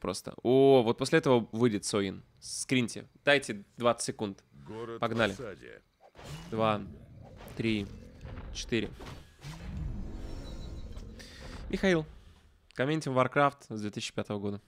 просто. О, вот после этого выйдет Соин. Скриньте. Дайте 20 секунд. Город Погнали. Два, три, четыре. Михаил. Комментим Warcraft с 2005 года.